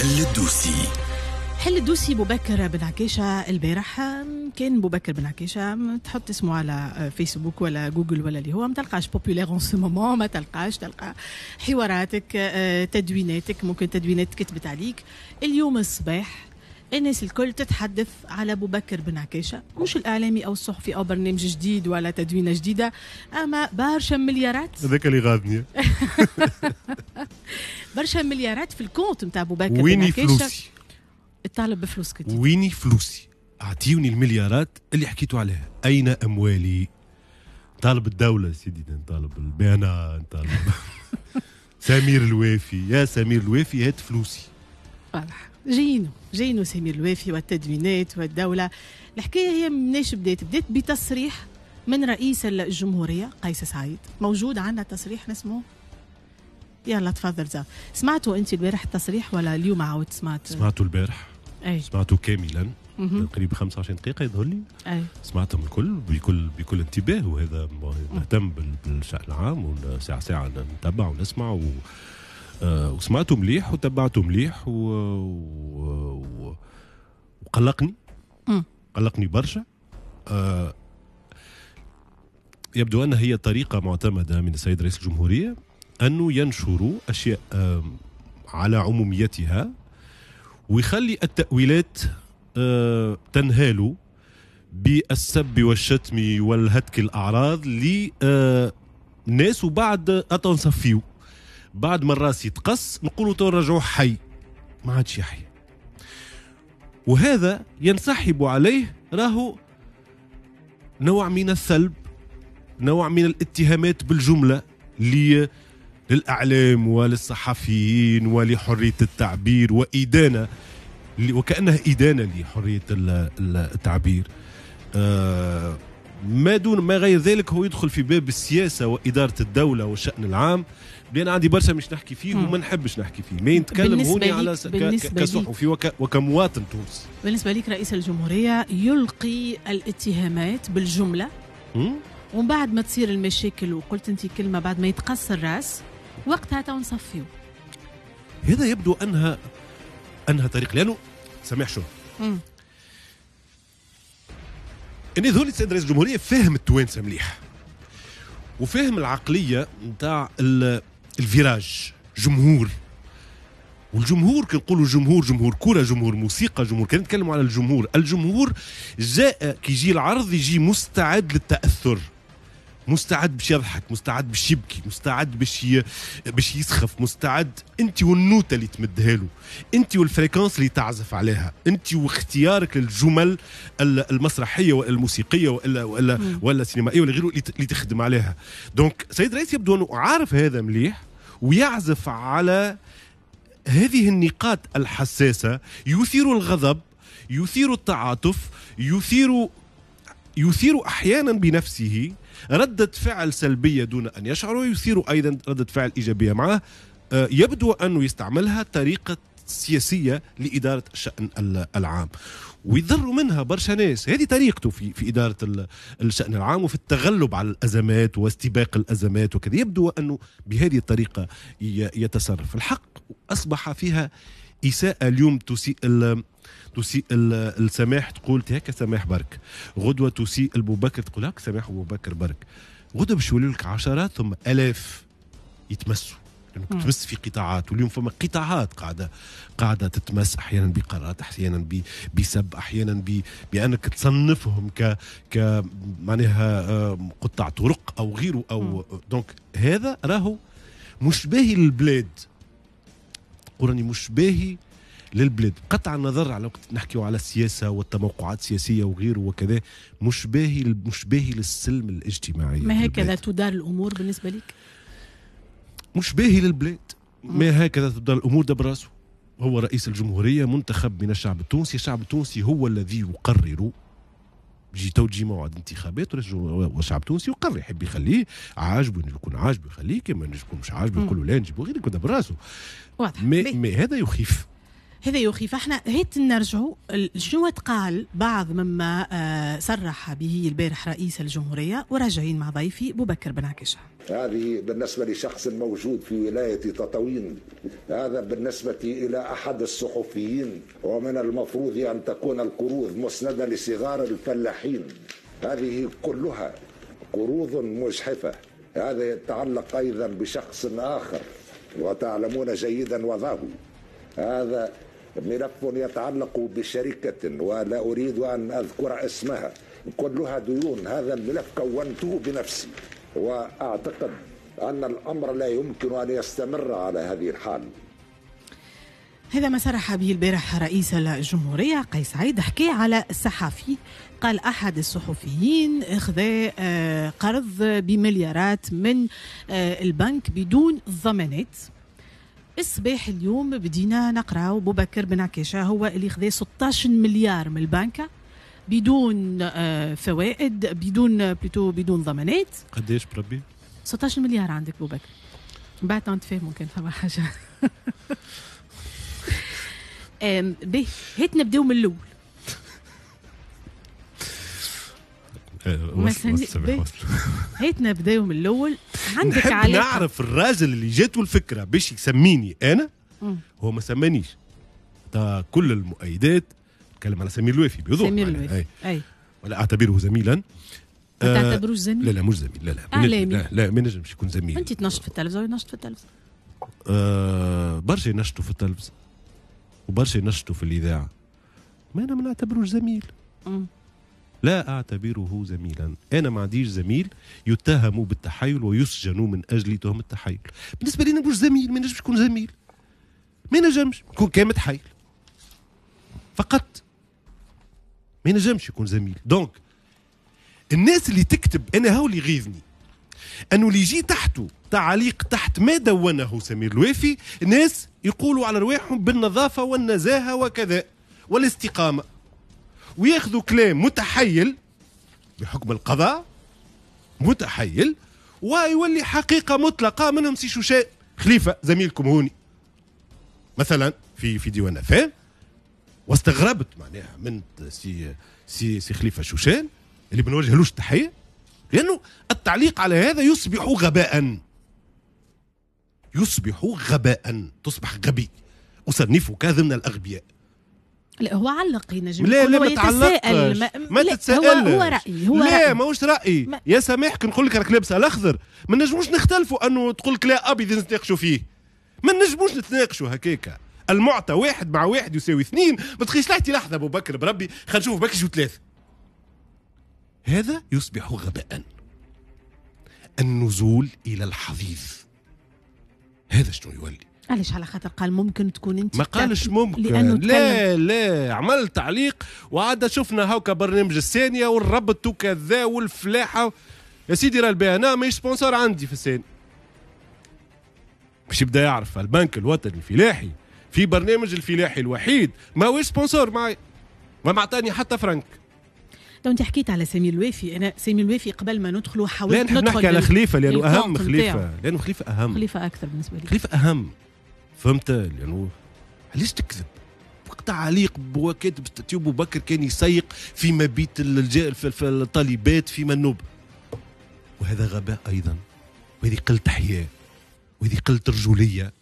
حل الدوسي حل الدوسي بكر بن عكيشة البارح كان بكر بن عكيشة تحط اسمه على فيسبوك ولا جوجل ولا اللي هو ما تلقاش بوبولير اون سو مومون ما تلقاش تلقى حواراتك آه، تدويناتك ممكن تدوينات كتبت عليك اليوم الصباح الناس الكل تتحدث على ابو بكر بن عكاشه مش الاعلامي او الصحفي او برنامج جديد ولا تدوينه جديده اما برشا مليارات هذاك اللي غاضني برشا مليارات في الكونت نتاع ابو بكر ويني بن فلوسي الطالب بفلوس كتير ويني فلوسي اعطيوني المليارات اللي حكيتوا عليها اين اموالي طالب الدولة سيدي نطالب البيانات نطالب سمير الوافي يا سمير الوافي هات فلوسي واضح جينو جينو سمير الوافي والتدوينات والدولة الحكاية هي مناش بدات بدات بتصريح من رئيس الجمهورية قيس سعيد موجود عندنا تصريح نسموه يلا تفضل زا سمعتوا انت البارح التصريح ولا اليوم عاود سمعت سمعتوا البارح أي. سمعتوا كاملا تقريبا 25 دقيقه يظهر لي أي. سمعتهم الكل بكل بكل انتباه وهذا مهتم بالشان العام وساعه ساعه نتبع ونسمع و... آه، وسمعته مليح وتبعته مليح و... و... وقلقني قلقني برشا آه يبدو أن هي طريقة معتمدة من السيد رئيس الجمهورية أنه ينشر أشياء آه على عموميتها ويخلي التأويلات آه تنهال بالسب والشتم والهتك الأعراض لناس آه، وبعد أتنصف بعد ما الراس يتقص نقولوا تو رجعوه حي ما عادش يحيى وهذا ينسحب عليه راهو نوع من السلب نوع من الاتهامات بالجمله للاعلام وللصحفيين ولحريه التعبير وادانه وكانها ادانه لحريه التعبير آه ما دون ما غير ذلك هو يدخل في باب السياسه واداره الدوله والشان العام لان عندي برشا مش نحكي فيه وما نحبش نحكي فيه ما نتكلم هوني على س... كصحفي وك... وكمواطن تونسي بالنسبه لك رئيس الجمهوريه يلقي الاتهامات بالجمله ومن بعد ما تصير المشاكل وقلت انت كلمه بعد ما يتقص الراس وقتها تو نصفيو هذا يبدو انها انها طريق لانه سامح شو ان ذول السيد رئيس الجمهوريه فاهم التوانسه مليح وفاهم العقليه نتاع الفيراج جمهور والجمهور كي نقولوا جمهور جمهور كره جمهور موسيقى جمهور كان نتكلموا على الجمهور الجمهور جاء كي يجي العرض يجي مستعد للتاثر مستعد باش يضحك مستعد باش يبكي مستعد باش باش يسخف مستعد انت والنوته اللي تمدها له انت والفريكونس اللي تعزف عليها انت واختيارك للجمل المسرحيه والموسيقيه والا والا والا ولا السينمائيه ولا غيره اللي تخدم عليها دونك سيد رئيس يبدو انه عارف هذا مليح ويعزف على هذه النقاط الحساسه يثير الغضب يثير التعاطف يثير يثير احيانا بنفسه ردة فعل سلبية دون أن يشعر ويثير أيضا ردة فعل إيجابية معه آه، يبدو أنه يستعملها طريقة سياسية لإدارة الشأن العام ويضروا منها برشا ناس هذه طريقته في في إدارة الشأن العام وفي التغلب على الأزمات واستباق الأزمات وكذا يبدو أنه بهذه الطريقة يتصرف الحق أصبح فيها إساءة اليوم تسيء تسيء السماح تقول هكا سماح برك غدوه تسيء ابو بكر تقول هكا سماح ابو بكر برك غدوه باش يوليو لك عشرات ثم الاف يتمسوا لانك يعني تمس في قطاعات واليوم فما قطاعات قاعده قاعده تتمس احيانا بقرارات احيانا بسب احيانا بانك تصنفهم ك ك معناها قطاع طرق او غيره او دونك هذا راهو مش باهي للبلاد قراني مش باهي للبلاد قطع النظر على وقت نحكيو على السياسه والتموقعات السياسيه وغيره وكذا مش باهي مش باهي للسلم الاجتماعي ما هكذا تدار الامور بالنسبه لك مش باهي للبلاد ما هكذا تدار الامور ده براسه هو رئيس الجمهوريه منتخب من الشعب التونسي الشعب التونسي هو الذي يقرر جي توجي موعد انتخابات والشعب التونسي يقرر يحب يخليه عاجبه يكون عاجبه يخليه كما يكون مش عاجبه يقول له لا نجيبوا غير كده براسه واضح مي, مي هذا يخيف هذا يا اخي فاحنا هيت نرجعوا شنو تقال بعض مما آه، صرح به البارح رئيس الجمهوريه وراجعين مع ضيفي بكر بن عكشه. هذه بالنسبه لشخص موجود في ولايه تطاوين هذا بالنسبه الى احد الصحفيين ومن المفروض ان تكون القروض مسنده لصغار الفلاحين هذه كلها قروض مجحفه هذا يتعلق ايضا بشخص اخر وتعلمون جيدا وضعه هذا ملف يتعلق بشركة ولا أريد أن أذكر اسمها كلها ديون هذا الملف كونته بنفسي وأعتقد أن الأمر لا يمكن أن يستمر على هذه الحال هذا ما صرح به البارح رئيس الجمهورية قيس سعيد حكي على الصحفي قال أحد الصحفيين أخذ آه، قرض بمليارات من آه، البنك بدون ضمانات الصباح اليوم بدينا نقراو بن عكاشه هو اللي خذا 16 مليار من البنكة بدون آه، فوائد بدون بلوتو بدون ضمانات قديش بربي 16 مليار عندك من بعد نتفاهموا كان فما حاجه به هات نبداو من الاول آه، وصل هيتنا بداية من الأول عندك علاقة نعرف الراجل اللي جاته الفكرة باش يسميني أنا هو ما سمانيش تا كل المؤيدات نتكلم على سمير الوافي بوضوح سمير الوافي أي. ولا أعتبره زميلا ما آه، تعتبروش زميل؟ لا لا مش زميل لا لا اعلامي لا لا ما نجمش يكون زميل انت تنشط في التلفزه ينشط في التلفزه آه برشا ينشطوا في التلفزه وبرشا ينشطوا في الاذاعه ما انا ما نعتبروش زميل مم. لا أعتبره زميلا أنا ما عنديش زميل يتهم بالتحايل ويسجن من أجل تهم التحايل بالنسبة لي مش زميل ما نجمش يكون زميل ما نجمش يكون كان متحيل فقط ما نجمش يكون زميل دونك الناس اللي تكتب انا هو اللي يغيظني انه اللي يجي تحته تعليق تحت ما دونه سمير الوافي ناس يقولوا على رواحهم بالنظافه والنزاهه وكذا والاستقامه وياخذوا كلام متحيل بحكم القضاء متحيل ويولي حقيقه مطلقه منهم سي شوشان خليفه زميلكم هوني مثلا في في ديوان افان واستغربت معناها من سي سي سي خليفه شوشان اللي بنوجهلوش تحيه لانه التعليق على هذا يصبح غباء يصبح غباء تصبح غبي أصنفك ضمن الأغبياء لا هو علق ينجم لا لا ما تعلقش ما, ما هو, هو رايي هو لا ماهوش رايي ما يا سامحك نقول لك راك لابسه الاخضر ما نجموش نختلفوا انه تقول لك لا ابيض نتناقشوا فيه ما نجموش نتناقشوا هكاكا المعطى واحد مع واحد يساوي اثنين ما تخيش لحتي لحظه ابو بكر بربي خلينا نشوف بكر شو ثلاث هذا يصبح غباء النزول الى الحضيض هذا شنو يولي علاش على خاطر قال ممكن تكون انت ما قالش ممكن لأنه لا لا عمل تعليق وعاد شفنا هاكا برنامج الثانيه والربط وكذا والفلاحه يا سيدي راه البي انا ماهيش سبونسر عندي في الثاني باش يبدا يعرف البنك الوطني الفلاحي في برنامج الفلاحي الوحيد ماهوش سبونسور معي ما عطاني حتى فرنك لو انت حكيت على سامي الوافي انا سامي الوافي قبل ما ندخلوا حاولت لا نحكي على خليفه لانه اهم خليفه لانه خليفه اهم خليفه اكثر بالنسبه لي خليفه اهم فهمت لانه علاش تكذب وقت عليق وكاتب ستاتيو بو بكر كان يسيق فيما بيت الطالبات في منوب وهذا غباء ايضا وهذه قله حياه وهذه قله رجوليه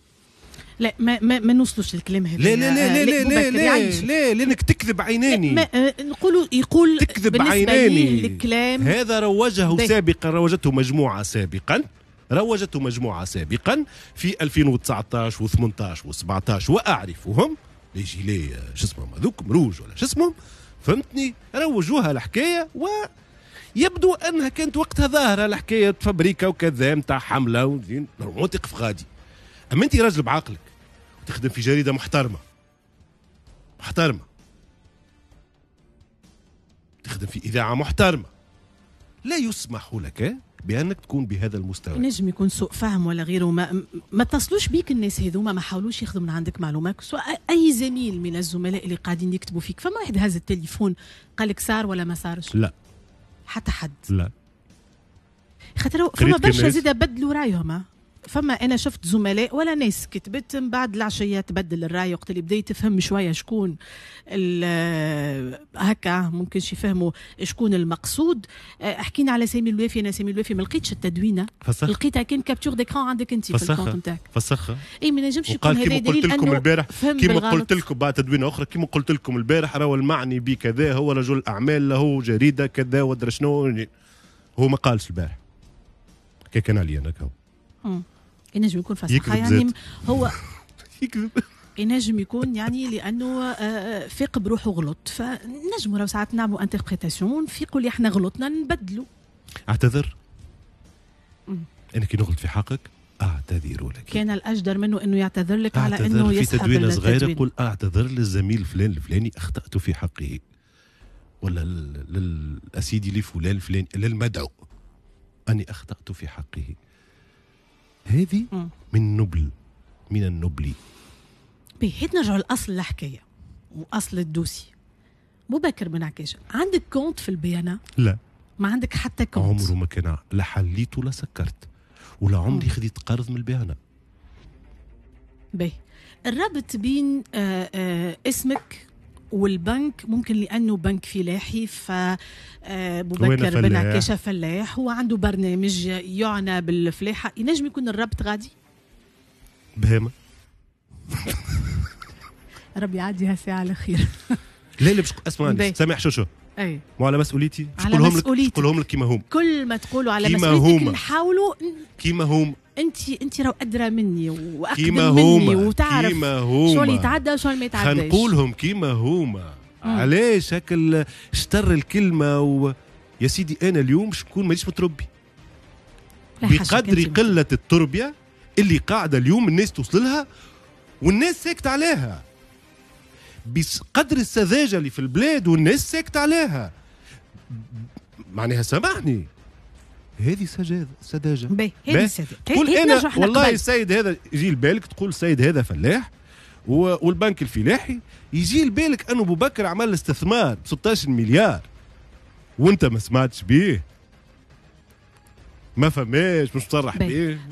لا ما ما, ما نوصلوش للكلام هذا لا لا لا لا لا لا لا, لا لانك تكذب عيناني نقولوا يقول تكذب عيناني الكلام هذا روجه سابقا روجته مجموعه سابقا روجته مجموعة سابقا في 2019 و18 و17 وأعرفهم لي جيلي شو اسمهم هذوك مروج ولا شو اسمهم فهمتني روجوها الحكاية و يبدو انها كانت وقتها ظاهره الحكايه فبريكا وكذا نتاع حمله ودين تقف غادي اما انت راجل بعقلك وتخدم في جريده محترمه محترمه تخدم في اذاعه محترمه لا يسمح لك بانك تكون بهذا المستوى نجم يكون سوء فهم ولا غيره ما, ما اتصلوش بيك الناس هذوما ما حاولوش ياخذوا من عندك معلومات سواء اي زميل من الزملاء اللي قاعدين يكتبوا فيك فما واحد هز التليفون قال لك صار ولا ما صارش لا حتى حد لا خاطر فما برشا زيد بدلوا رايهم فما انا شفت زملاء ولا ناس كتبت من بعد العشيه تبدل الراي وقت اللي بديت تفهم شويه شكون هكا ممكن يفهموا شكون المقصود آه، حكينا على سامي الوافي انا سامي الوافي ما لقيتش التدوينه فسخ لقيتها كان كابتور ديكران عندك انت في الكونت نتاعك فسخ اي ما نجمش يكون هذا دليل لكم البارح كيما قلت لكم بعد تدوينه اخرى كيما قلت لكم البارح راهو المعني بكذا هو رجل اعمال له جريده كذا ودرا شنو هو ما قالش البارح كي كان علي انا كهو ينجم يكون فسخه يعني هو يكذب ينجم يكون يعني لانه آه، آه، فاق بروحه غلط فنجموا ساعات نعملوا انتربريتاسيون فيقوا اللي احنا غلطنا نبدلوا اعتذر انا كي نغلط في حقك اعتذر لك كان الاجدر منه انه يعتذر لك على انه في تدوينه صغيره قل اعتذر للزميل فلان الفلاني اخطات في حقه ولا للاسيدي لفلان فلان للمدعو اني اخطات في حقه هذه من نبل من النبل بهيت نرجع لاصل الحكايه واصل الدوسي بكر من عكاش عندك كونت في البيانا لا ما عندك حتى كونت عمره ما كان لا حليت ولا سكرت ولا عمري خديت قرض من البيانا باهي الربط بين آآ آه، آآ آه، اسمك والبنك ممكن لانه بنك فلاحي ف آه، بن عكاشه فلاح هو عنده برنامج يعنى بالفلاحه ينجم يكون الربط غادي بهامه ربي يعدي هالساعه على خير لا لا باش اسمع سامح شو شو اي وعلى مسؤوليتي على مسؤوليتي لك كيما هم كل ما تقولوا على مسؤوليتك نحاولوا كيما هم انت انت راهو ادرى مني واقدم كيما مني وتعرف كيما هما اللي يتعدى اللي ما يتعداش خنقولهم كيما هما علاش هكا شطر الكلمه و... يا سيدي انا اليوم شكون مانيش متربي بقدر قله التربيه اللي قاعده اليوم الناس توصل لها والناس ساكته عليها بقدر السذاجه اللي في البلاد والناس ساكته عليها معناها سامحني هذه سجاده سداجه باهي هذه تقول انا والله السيد هذا يجي لبالك تقول السيد هذا فلاح والبنك الفلاحي يجي لبالك انه ابو بكر عمل استثمار 16 مليار وانت ما سمعتش بيه ما فماش مش مصرح بيه